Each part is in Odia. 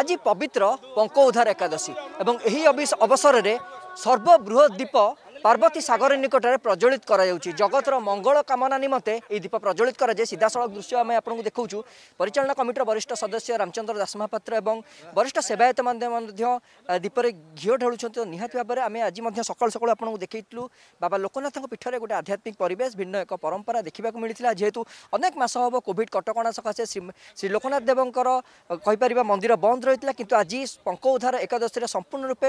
ଆଜି ପବିତ୍ର ପଙ୍କ ଉଦ୍ଧାର ଏକାଦଶୀ ଏବଂ ଏହି ଅବସରରେ ସର୍ବବୃହତ୍ ଦୀପ ପାର୍ବତୀ ସାଗର ନିକଟରେ ପ୍ରଜ୍ୱଳିତ କରାଯାଉଛି ଜଗତର ମଙ୍ଗଳ କାମନା ନିମନ୍ତେ ଏହି ଦୀପ ପ୍ରଜ୍ୱଳିତ କରାଯାଏ ସିଧାସଳଖ ଦୃଶ୍ୟ ଆମେ ଆପଣଙ୍କୁ ଦେଖାଉଛୁ ପରିଚାଳନା କମିଟିର ବରିଷ୍ଠ ସଦସ୍ୟ ରାମଚନ୍ଦ୍ର ଦାସମହାପାତ୍ର ଏବଂ ବରିଷ୍ଠ ସେବାୟତ ମଧ୍ୟ ଦୀପରେ ଘିଅ ଢାଳୁଛନ୍ତି ନିହାତି ଭାବରେ ଆମେ ଆଜି ମଧ୍ୟ ସକାଳୁ ସକାଳୁ ଆପଣଙ୍କୁ ଦେଖାଇଥିଲୁ ବାବା ଲୋକନାଥଙ୍କ ପୀଠରେ ଗୋଟେ ଆଧ୍ୟାତ୍ମିକ ପରିବେଶ ଭିନ୍ନ ଏକ ପରମ୍ପରା ଦେଖିବାକୁ ମିଳିଥିଲା ଯେହେତୁ ଅନେକ ମାସ ହେବ କୋଭିଡ୍ କଟକଣା ସକାଶେ ଶ୍ରୀ ଲୋକନାଥ ଦେବଙ୍କର କହିପାରିବା ମନ୍ଦିର ବନ୍ଦ ରହିଥିଲା କିନ୍ତୁ ଆଜି ପଙ୍କ ଉଦ୍ଧାର ଏକାଦଶୀରେ ସମ୍ପୂର୍ଣ୍ଣ ରୂପେ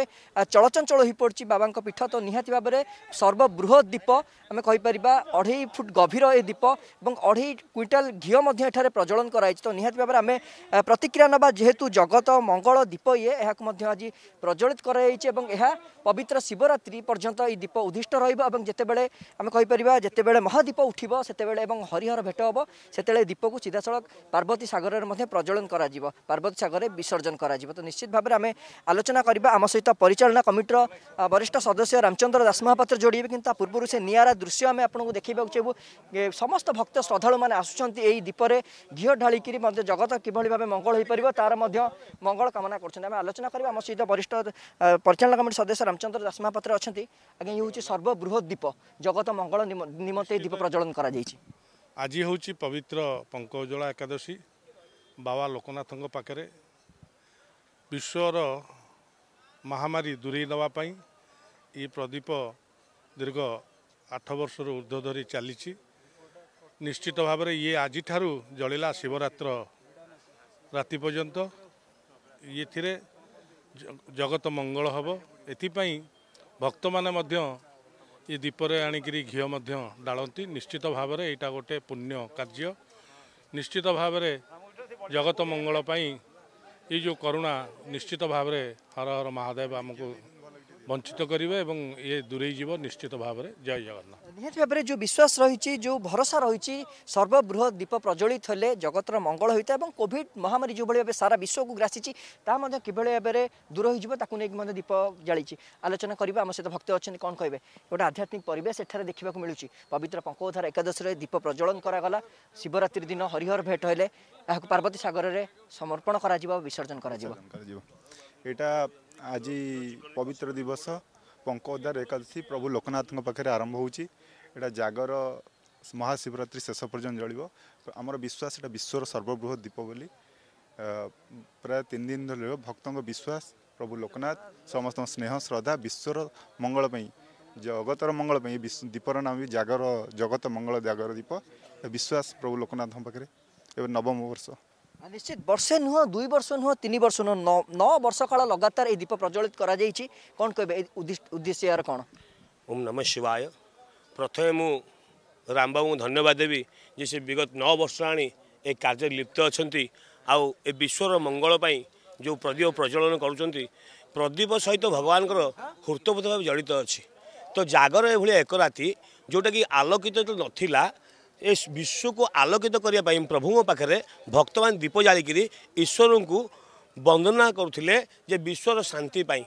ଚଳଚଞ୍ଚଳ ହୋଇପଡ଼ୁଛି ବାବାଙ୍କ ପୀଠ ତ ନିହାତି ଭାବରେ ସର୍ବବୃହତ দ্বীপ ଆମେ କହିପାରିବା ଅଢ଼େଇ ଫୁଟ ଗଭୀର ଏ ଦ୍ୱୀପ ଏବଂ ଅଢ଼େଇ କୁଇଣ୍ଟାଲ ଘିଅ ମଧ୍ୟ ଏଠାରେ ପ୍ରଜଳନ କରାଯାଇଛି ତ ନିହାତି ଭାବରେ ଆମେ ପ୍ରତିକ୍ରିୟା ନେବା ଯେହେତୁ ଜଗତ ମଙ୍ଗଳ ଦ୍ୱୀପ ଇଏ ଏହାକୁ ମଧ୍ୟ ଆଜି ପ୍ରଜ୍ୱଳିତ କରାଯାଇଛି ଏବଂ ଏହା ପବିତ୍ର ଶିବରାତ୍ରି ପର୍ଯ୍ୟନ୍ତ ଏହି ଦ୍ୱୀପ ଉଦ୍ଦିଷ୍ଟ ରହିବ ଏବଂ ଯେତେବେଳେ ଆମେ କହିପାରିବା ଯେତେବେଳେ ମହାଦ୍ୱୀପ ଉଠିବ ସେତେବେଳେ ଏବଂ ହରିହର ଭେଟ ହେବ ସେତେବେଳେ ଦ୍ୱୀପକୁ ସିଧାସଳଖ ପାର୍ବତୀ ସାଗରରେ ମଧ୍ୟ ପ୍ରଜ୍ୱଳନ କରାଯିବ ପାର୍ବତୀ ସାଗରରେ ବିସର୍ଜନ କରାଯିବ ତ ନିଶ୍ଚିତ ଭାବରେ ଆମେ ଆଲୋଚନା କରିବା ଆମ ସହିତ ପରିଚାଳନା କମିଟିର ବରିଷ୍ଠ ସଦସ୍ୟ ରାମଚନ୍ଦ୍ର ଦାସ ମହାପାତ୍ର ଯୋଡ଼ିବେ କିନ୍ତୁ ତା ପୂର୍ବରୁ ସେ ନିଆରା ଦୃଶ୍ୟ ଆମେ ଆପଣଙ୍କୁ ଦେଖିବାକୁ ଚାହିଁବୁ ସମସ୍ତ ଭକ୍ତ ଶ୍ରଦ୍ଧାଳୁମାନେ ଆସୁଛନ୍ତି ଏହି ଦୀପରେ ଘିଅ ଢାଳିକିରି ମଧ୍ୟ ଜଗତ କିଭଳି ଭାବେ ମଙ୍ଗଳ ହୋଇପାରିବ ତାର ମଧ୍ୟ ମଙ୍ଗଳ କାମନା କରୁଛନ୍ତି ଆମେ ଆଲୋଚନା କରିବା ଆମ ସହିତ ବରିଷ୍ଠ ପରିଚାଳନା କମିଟି ସଦସ୍ୟ ରାମଚନ୍ଦ୍ର ଦାସ ମହାପାତ୍ର ଅଛନ୍ତି ଆଜ୍ଞା ଇଏ ହେଉଛି ସର୍ବବୃହତ୍ ଦୀପ ଜଗତ ମଙ୍ଗଳ ନିମନ୍ତେ ଏହି ଦୀପ ପ୍ରଜ୍ୱଳନ କରାଯାଇଛି ଆଜି ହେଉଛି ପବିତ୍ର ପଙ୍କଜଳା ଏକାଦଶୀ ବାବା ଲୋକନାଥଙ୍କ ପାଖରେ ବିଶ୍ୱର ମହାମାରୀ ଦୂରେଇ ନେବା ପାଇଁ ଏ ପ୍ରଦୀପ ଦୀର୍ଘ ଆଠ ବର୍ଷରୁ ଉର୍ଦ୍ଧ୍ୱ ଧରି ଚାଲିଛି ନିଶ୍ଚିତ ଭାବରେ ଇଏ ଆଜିଠାରୁ ଜଳିଲା ଶିବରାତ୍ର ରାତି ପର୍ଯ୍ୟନ୍ତ ଏଥିରେ ଜଗତ ମଙ୍ଗଳ ହେବ ଏଥିପାଇଁ ଭକ୍ତମାନେ ମଧ୍ୟ ଏ ଦୀପରେ ଆଣିକରି ଘିଅ ମଧ୍ୟ ଡାଳନ୍ତି ନିଶ୍ଚିତ ଭାବରେ ଏଇଟା ଗୋଟେ ପୁଣ୍ୟ କାର୍ଯ୍ୟ ନିଶ୍ଚିତ ଭାବରେ ଜଗତ ମଙ୍ଗଳ ପାଇଁ ଏଇ ଯେଉଁ କରୁଣା ନିଶ୍ଚିତ ଭାବରେ ହର ହର ମହାଦେବ ଆମକୁ ବଞ୍ଚିତ କରିବ ଏବଂ ଇଏ ଦୂରେଇ ଯିବ ନିଶ୍ଚିତ ଭାବରେ ଜୟ ଜଗନ୍ନାଥ ନିହାତି ଭାବରେ ଯେଉଁ ବିଶ୍ୱାସ ରହିଛି ଯେଉଁ ଭରସା ରହିଛି ସର୍ବବୃହତ୍ ଦୀପ ପ୍ରଜ୍ୱଳିତ ହେଲେ ଜଗତର ମଙ୍ଗଳ ହୋଇଥାଏ ଏବଂ କୋଭିଡ୍ ମହାମାରୀ ଯେଉଁଭଳି ଭାବେ ସାରା ବିଶ୍ୱକୁ ଗ୍ରାସିଛି ତାହା ମଧ୍ୟ କିଭଳି ଭାବରେ ଦୂର ହୋଇଯିବ ତାକୁ ନେଇକି ମଧ୍ୟ ଦୀପ ଜାଳିଛି ଆଲୋଚନା କରିବା ଆମ ସହିତ ଭକ୍ତ ଅଛନ୍ତି କ'ଣ କହିବେ ଗୋଟେ ଆଧ୍ୟାତ୍ମିକ ପରିବେଶ ଏଠାରେ ଦେଖିବାକୁ ମିଳୁଛି ପବିତ୍ର ପଙ୍କଧାର ଏକାଦଶୀରେ ଦୀପ ପ୍ରଜ୍ୱଳନ କରାଗଲା ଶିବରାତ୍ରି ଦିନ ହରିହର ଭେଟ ହେଲେ ଏହାକୁ ପାର୍ବତୀ ସାଗରରେ ସମର୍ପଣ କରାଯିବ ବିସର୍ଜନ କରାଯିବ ଏଇଟା ଆଜି ପବିତ୍ର ଦିବସ ପଙ୍କ ଉଦ୍ଧାର ଏକାଦଶୀ ପ୍ରଭୁ ଲୋକନାଥଙ୍କ ପାଖରେ ଆରମ୍ଭ ହେଉଛି ଏଇଟା ଜାଗର ମହାଶିବରାତ୍ରି ଶେଷ ପର୍ଯ୍ୟନ୍ତ ଜଳିବ ଆମର ବିଶ୍ୱାସ ଏଇଟା ବିଶ୍ୱର ସର୍ବବୃହତ ଦୀପ ବୋଲି ପ୍ରାୟ ତିନି ଦିନ ଧରିବ ଭକ୍ତଙ୍କ ବିଶ୍ୱାସ ପ୍ରଭୁ ଲୋକନାଥ ସମସ୍ତଙ୍କ ସ୍ନେହ ଶ୍ରଦ୍ଧା ବିଶ୍ୱର ମଙ୍ଗଳ ପାଇଁ ଜଗତର ମଙ୍ଗଳ ପାଇଁ ଦୀପର ନାମ ବି ଜାଗର ଜଗତ ମଙ୍ଗଳ ଜାଗର ଦୀପ ବିଶ୍ୱାସ ପ୍ରଭୁ ଲୋକନାଥଙ୍କ ପାଖରେ ଏବେ ନବମ ବର୍ଷ নিশ্চিত বর্ষে নুহ দুই বর্ষ নুহ তিন বর্ষ নুহ ন বর্ষ কাল লগাতার এই দীপ প্রজ্বলিত করা যাইছি কোন কবে উদ্দেশ্য এর কোন ওম নম শিবায় প্রথমে মু রামবাবু ধন্যবাদ দেবি যে সে বিগত ন বর্ষ আনি এ কার্যে লিপ্ত অনেক আউ এ বিশ্বর মঙ্গল পাই যে প্রদীপ প্রজ্বলন করছেন প্রদীপ সহিত ভগবান হৃতপূত ভাবে জড়িত অছি তো জাগর এভাবে এক রাতি যেটা কি আলোকিত নথিলা ଏ ବିଶ୍ୱକୁ ଆଲୋକିତ କରିବା ପାଇଁ ପ୍ରଭୁଙ୍କ ପାଖରେ ଭକ୍ତମାନେ ଦୀପ ଜାଳିକିରି ଈଶ୍ୱରଙ୍କୁ ବନ୍ଦନା କରୁଥିଲେ ଯେ ବିଶ୍ୱର ଶାନ୍ତି ପାଇଁ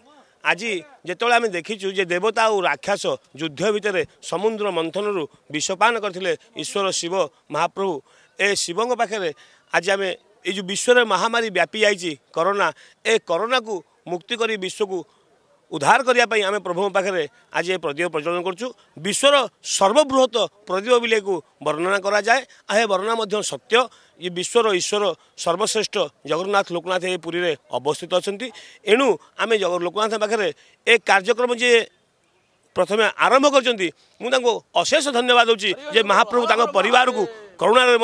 ଆଜି ଯେତେବେଳେ ଆମେ ଦେଖିଛୁ ଯେ ଦେବତା ଆଉ ରାକ୍ଷାସ ଯୁଦ୍ଧ ଭିତରେ ସମୁଦ୍ର ମନ୍ଥନରୁ ବିଷପାନ କରିଥିଲେ ଈଶ୍ୱର ଶିବ ମହାପ୍ରଭୁ ଏ ଶିବଙ୍କ ପାଖରେ ଆଜି ଆମେ ଏ ଯେଉଁ ବିଶ୍ୱରେ ମହାମାରୀ ବ୍ୟାପି ଯାଇଛି କରୋନା ଏ କରୋନାକୁ ମୁକ୍ତି କରି ବିଶ୍ୱକୁ ଉଦ୍ଧାର କରିବା ପାଇଁ ଆମେ ପ୍ରଭୁଙ୍କ ପାଖରେ ଆଜି ଏ ପ୍ରଦୀପ ପ୍ରଜ୍ୱଳନ କରୁଛୁ ବିଶ୍ୱର ସର୍ବବୃହତ ପ୍ରଦୀପ ବିଲେକୁ ବର୍ଣ୍ଣନା କରାଯାଏ ଆଉ ଏ ବର୍ଣ୍ଣନା ମଧ୍ୟ ସତ୍ୟ ଏ ବିଶ୍ୱର ଈଶ୍ୱର ସର୍ବଶ୍ରେଷ୍ଠ ଜଗନ୍ନାଥ ଲୋକନାଥ ଏ ପୁରୀରେ ଅବସ୍ଥିତ ଅଛନ୍ତି ଏଣୁ ଆମେ ଜଗ ଲୋକନାଥ ପାଖରେ ଏ କାର୍ଯ୍ୟକ୍ରମ ଯିଏ ପ୍ରଥମେ ଆରମ୍ଭ କରିଛନ୍ତି ମୁଁ ତାଙ୍କୁ ଅଶେଷ ଧନ୍ୟବାଦ ଦେଉଛି ଯେ ମହାପ୍ରଭୁ ତାଙ୍କ ପରିବାରକୁ କରୁଣାରମୟ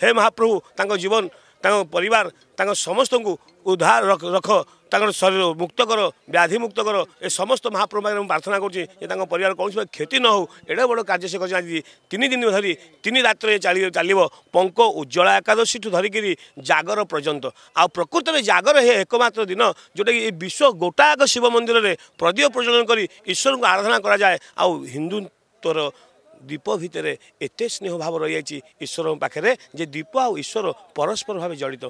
ହେ ମହାପ୍ରଭୁ ତାଙ୍କ ଜୀବନ ତାଙ୍କ ପରିବାର ତାଙ୍କ ସମସ୍ତଙ୍କୁ ଉଦ୍ଧାର ରଖ ତାଙ୍କର ଶରୀର ମୁକ୍ତ କର ବ୍ୟାଧି ମୁକ୍ତ କର ଏ ସମସ୍ତ ମହାପ୍ରଭୁ ପାଖରେ ମୁଁ ପ୍ରାର୍ଥନା କରୁଛି ଯେ ତାଙ୍କ ପରିବାର କୌଣସି କ୍ଷତି ନ ହେଉ ଏଡ଼େ ବଡ଼ କାର୍ଯ୍ୟ ସେ କରିଛନ୍ତି ଆଜି ତିନି ଦିନ ଧରି ତିନି ରାତ୍ରରେ ଚାଲି ଚାଲିବ ପଙ୍କ ଉଜ୍ଜଳା ଏକାଦଶୀଠୁ ଧରିକିରି ଜାଗର ପର୍ଯ୍ୟନ୍ତ ଆଉ ପ୍ରକୃତରେ ଜାଗର ହେ ଏକମାତ୍ର ଦିନ ଯେଉଁଟାକି ଏ ବିଶ୍ୱ ଗୋଟାକ ଶିବ ମନ୍ଦିରରେ ପ୍ରଦୀପ ପ୍ରଜ୍ୱଳନ କରି ଈଶ୍ୱରଙ୍କୁ ଆରାଧନା କରାଯାଏ ଆଉ ହିନ୍ଦୁତ୍ୱର ଦ୍ୱୀପ ଭିତରେ ଏତେ ସ୍ନେହ ଭାବ ରହିଯାଇଛି ଈଶ୍ୱରଙ୍କ ପାଖରେ ଯେ ଦ୍ୱୀପ ଆଉ ଈଶ୍ୱର ପରସ୍ପର ଭାବେ ଜଡ଼ିତ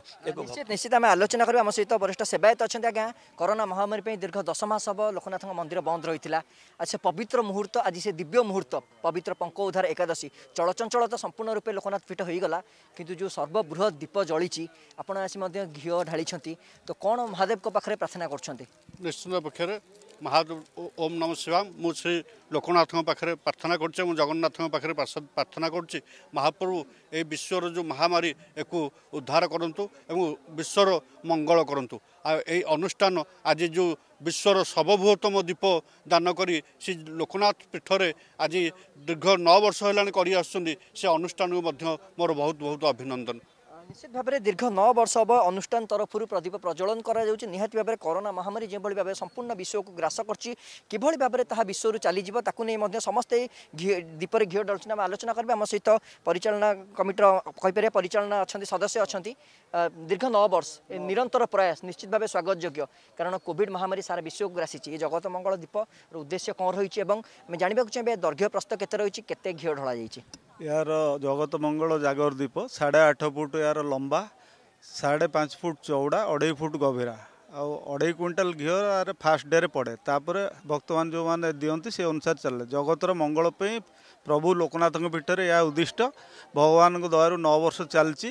ନିଶ୍ଚିତ ଆମେ ଆଲୋଚନା କରିବା ଆମ ସହିତ ବରିଷ୍ଠ ସେବାୟତ ଅଛନ୍ତି ଆଜ୍ଞା କରୋନା ମହାମାରୀ ପାଇଁ ଦୀର୍ଘ ଦଶ ମାସ ହେବ ଲୋକନାଥଙ୍କ ମନ୍ଦିର ବନ୍ଦ ରହିଥିଲା ଆଉ ସେ ପବିତ୍ର ମୁହୂର୍ତ୍ତ ଆଜି ସେ ଦିବ୍ୟ ମୁହୂର୍ତ୍ତ ପବିତ୍ର ପଙ୍କ ଉଦ୍ଧାର ଏକାଦଶୀ ଚଳଚଞ୍ଚଳ ତ ସମ୍ପୂର୍ଣ୍ଣ ରୂପେ ଲୋକନାଥ ପୀଠ ହୋଇଗଲା କିନ୍ତୁ ଯେଉଁ ସର୍ବବୃହତ ଦୀପ ଜଳିଛି ଆପଣ ଆସି ମଧ୍ୟ ଘିଅ ଢାଳିଛନ୍ତି ତ କ'ଣ ମହାଦେବଙ୍କ ପାଖରେ ପ୍ରାର୍ଥନା କରୁଛନ୍ତି ନିଶ୍ଚିତ ପକ୍ଷରେ ମହାପ୍ରଭୁ ଓମ୍ ନମ ଶିବା ମୁଁ ଶ୍ରୀ ଲୋକନାଥଙ୍କ ପାଖରେ ପ୍ରାର୍ଥନା କରୁଛି ଏବଂ ଜଗନ୍ନାଥଙ୍କ ପାଖରେ ପ୍ରାର୍ଥନା କରୁଛି ମହାପ୍ରଭୁ ଏହି ବିଶ୍ୱର ଯେଉଁ ମହାମାରୀ ଏକୁ ଉଦ୍ଧାର କରନ୍ତୁ ଏବଂ ବିଶ୍ୱର ମଙ୍ଗଳ କରନ୍ତୁ ଆଉ ଏହି ଅନୁଷ୍ଠାନ ଆଜି ଯେଉଁ ବିଶ୍ୱର ସର୍ବବୃହତ୍ତମ ଦୀପ ଦାନ କରି ସେ ଲୋକନାଥ ପୀଠରେ ଆଜି ଦୀର୍ଘ ନଅ ବର୍ଷ ହେଲାଣି କରିଆସୁଛନ୍ତି ସେ ଅନୁଷ୍ଠାନକୁ ମଧ୍ୟ ମୋର ବହୁତ ବହୁତ ଅଭିନନ୍ଦନ নিশ্চিত ভাবে দীর্ঘ ন বর্ষ হব অনুষ্ঠান তরফ প্রদীপ প্রজ্বলন করা যাচ্ছে নিহতি ভাবে করোনা মহামারী যেভাবে ভাবে সম্পূর্ণ বিশ্বকে গ্রাস করছে কিভাবে ভাবে তাহা বিশ্বর চালিযিব তাকে নিয়ে সমস্তে দীপরে ঘিও ডলছেন আমি আলোচনা করবে আমার সহিত পরিচালনা কমিটির কইপারে পরিচালনা অনেক সদস্য অনেক দীর্ঘ ন বর্ষ নিরন্তর প্রয়াস নিশ্চিত ভাবে স্বাগত যোগ্য কারণ কোভিড মহামারী সারা বিশ্বকে গ্রাসিছে এই জগত মঙ্গল দ্বীপর উদ্দেশ্য কম রয়েছে এবং আমি জাঁয়া চাহিদা দৈর্ঘ্য প্রস্ত কেতে রয়েছে কেতে ঘিও ঢলা যাই यार जगत मंगल जागर दीप साढ़े आठ फुट यार लंबा साढ़े पाँच फुट चौड़ा अढ़ाई फुट गभीरा ଆଉ ଅଢ଼େଇ କୁଇଣ୍ଟାଲ ଘିଅ ଆରେ ଫାଷ୍ଟ ଡେରେ ପଡ଼େ ତାପରେ ଭକ୍ତମାନେ ଯେଉଁମାନେ ଦିଅନ୍ତି ସେ ଅନୁସାରେ ଚାଲେ ଜଗତର ମଙ୍ଗଳ ପାଇଁ ପ୍ରଭୁ ଲୋକନାଥଙ୍କ ପୀଠରେ ଏହା ଉଦ୍ଦିଷ୍ଟ ଭଗବାନଙ୍କ ଦୟାରୁ ନଅ ବର୍ଷ ଚାଲିଛି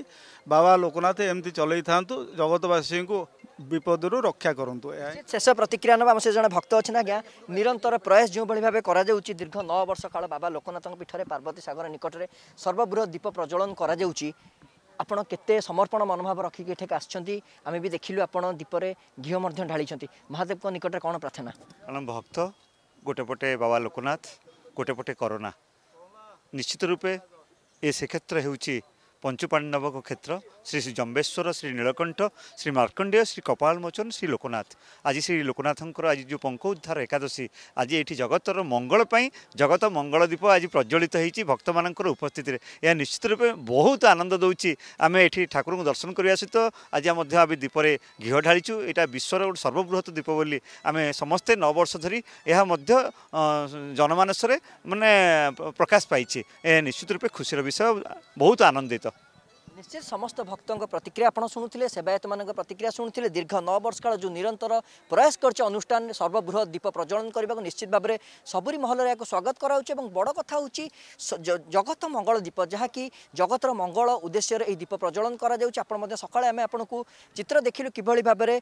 ବାବା ଲୋକନାଥ ଏମିତି ଚଲେଇଥାନ୍ତୁ ଜଗତବାସୀଙ୍କୁ ବିପଦରୁ ରକ୍ଷା କରନ୍ତୁ ଶେଷ ପ୍ରତିକ୍ରିୟା ନେବା ଆମ ସେ ଜଣେ ଭକ୍ତ ଅଛି ନା ଆଜ୍ଞା ନିରନ୍ତର ପ୍ରୟାସ ଯେଉଁଭଳି ଭାବେ କରାଯାଉଛି ଦୀର୍ଘ ନଅ ବର୍ଷ କାଳ ବାବା ଲୋକନାଥଙ୍କ ପୀଠରେ ପାର୍ବତୀ ସାଗର ନିକଟରେ ସର୍ବବୃହତ ଦୀପ ପ୍ରଜ୍ୱଳନ କରାଯାଉଛି ଆପଣ କେତେ ସମର୍ପଣ ମନୋଭାବ ରଖିକି ଏଠାକୁ ଆସିଛନ୍ତି ଆମେ ବି ଦେଖିଲୁ ଆପଣ ଦୀପରେ ଘିଅ ମଧ୍ୟ ଢାଳିଛନ୍ତି ମହାଦେବଙ୍କ ନିକଟରେ କ'ଣ ପ୍ରାର୍ଥନା କାରଣ ଭକ୍ତ ଗୋଟେ ପଟେ ବାବା ଲୋକନାଥ ଗୋଟେ ପଟେ କରୋନା ନିଶ୍ଚିତ ରୂପେ ଏ ଶ୍ରୀକ୍ଷେତ୍ର ହେଉଛି ପଞ୍ଚୁପାଣ୍ଡବଙ୍କ କ୍ଷେତ୍ର ଶ୍ରୀ ଶ୍ରୀ ଜମ୍ବେଶ୍ୱର ଶ୍ରୀ ନୀଳକଣ୍ଠ ଶ୍ରୀ ମାର୍କଣ୍ଡେୟ ଶ୍ରୀ କପାଳ ମୋଚନ ଶ୍ରୀ ଲୋକନାଥ ଆଜି ଶ୍ରୀ ଲୋକନାଥଙ୍କର ଆଜି ଯେଉଁ ପଙ୍କ ଉଦ୍ଧାର ଏକାଦଶୀ ଆଜି ଏଠି ଜଗତର ମଙ୍ଗଳ ପାଇଁ ଜଗତ ମଙ୍ଗଳ ଦୀପ ଆଜି ପ୍ରଜ୍ୱଳିତ ହୋଇଛି ଭକ୍ତମାନଙ୍କର ଉପସ୍ଥିତିରେ ଏହା ନିଶ୍ଚିତ ରୂପେ ବହୁତ ଆନନ୍ଦ ଦେଉଛି ଆମେ ଏଠି ଠାକୁରଙ୍କୁ ଦର୍ଶନ କରିବା ସହିତ ଆଜି ମଧ୍ୟ ଆମେ ଦୀପରେ ଘିଅ ଢାଳିଛୁ ଏଇଟା ବିଶ୍ୱର ଗୋଟେ ସର୍ବବୃହତ ଦୀପ ବୋଲି ଆମେ ସମସ୍ତେ ନଅ ବର୍ଷ ଧରି ଏହା ମଧ୍ୟ ଜନମାନସରେ ମାନେ ପ୍ରକାଶ ପାଇଛି ଏହା ନିଶ୍ଚିତ ରୂପେ ଖୁସିର ବିଷୟ ବହୁତ ଆନନ୍ଦିତ নিশ্চিত সমস্ত ভক্ত প্রতিক্রিয়া আপনার শুণুলে সেবায়ত মান প্রতিক্রিয়া শুণুলে দীর্ঘ ন বর্ষ কাল যে নিরন্তর প্রয়াস করছে অনুষ্ঠান সর্ববৃহৎ দ্বীপ প্রজ্বলন করা নিশ্চিত ভাবে সবুরি মহলের এক স্বাগত করা হচ্ছে এবং বড় কথা হচ্ছে জগত মঙ্গল দ্বীপ যা কি জগতর মঙ্গল উদ্দেশ্যের এই দ্বীপ প্রজ্বলন করা যাচ্ছে আপনার সকালে আমি আপনার চিত্র দেখিলু কিভাবে ভাবে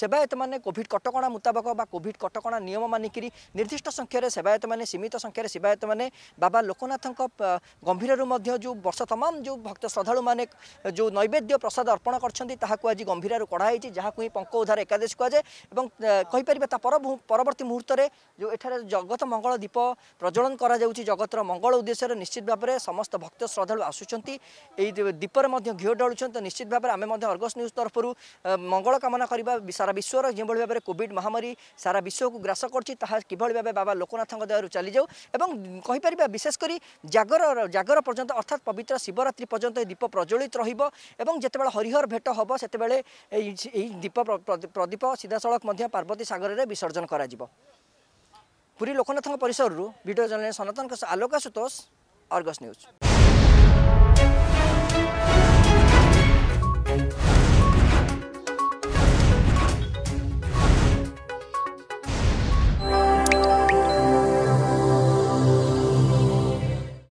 সেবায়ত মানে কোভিড কটকা মুতাবক বা কোভিড কটকা নিয়ম মানিকি নির্দিষ্ট সংখ্যার সেবায়ত মানে সীমিত সংখ্যার সেবায়ত মানে বাবা লোকনাথ গম্ভীর যে বর্ষ তমাম যে ভক্ত শ্রদ্ধা মানে ଯେଉଁ ନୈବେଦ୍ୟ ପ୍ରସାଦ ଅର୍ପଣ କରିଛନ୍ତି ତାହାକୁ ଆଜି ଗମ୍ଭୀରାରୁ କଢ଼ା ହେଇଛି ଯାହାକୁ ହିଁ ପଙ୍କ ଉଦ୍ଧାର ଏକାଦେଶ କୁହାଯାଏ ଏବଂ କହିପାରିବେ ତା ପରବର୍ତ୍ତୀ ମୁହୂର୍ତ୍ତରେ ଯେଉଁ ଏଠାରେ ଜଗତ ମଙ୍ଗଳ ଦୀପ ପ୍ରଜ୍ୱଳନ କରାଯାଉଛି ଜଗତର ମଙ୍ଗଳ ଉଦ୍ଦେଶ୍ୟରେ ନିଶ୍ଚିତ ଭାବରେ ସମସ୍ତ ଭକ୍ତ ଶ୍ରଦ୍ଧାଳୁ ଆସୁଛନ୍ତି ଏହି ଦୀପରେ ମଧ୍ୟ ଘିଅ ଡଳୁଛନ୍ତି ନିଶ୍ଚିତ ଭାବରେ ଆମେ ମଧ୍ୟ ଅର୍ଗସ ନ୍ୟୁଜ୍ ତରଫରୁ ମଙ୍ଗଳ କାମନା କରିବା ସାରା ବିଶ୍ୱର ଯେଉଁଭଳି ଭାବରେ କୋଭିଡ୍ ମହାମାରୀ ସାରା ବିଶ୍ୱକୁ ଗ୍ରାସ କରୁଛି ତାହା କିଭଳି ଭାବେ ବାବା ଲୋକନାଥଙ୍କ ଦେହରୁ ଚାଲିଯାଉ ଏବଂ କହିପାରିବା ବିଶେଷ କରି ଜାଗର ଜାଗର ପର୍ଯ୍ୟନ୍ତ ଅର୍ଥାତ୍ ପବିତ୍ର ଶିବରାତ୍ରି ପର୍ଯ୍ୟନ୍ତ ଏହି ଦୀପ ପ୍ରଜ୍ୱଳି প্রজ্বলিত রহব এবং যেতবে হরিহর ভেট হব সেতবে এই দীপ প্রদীপ সিধাসলখ পার্বতী সাগরের বিসর্জন করা পুরী লোকনাথ পরিসরু video journalist Sanatan Aloka সুতোষ Argus news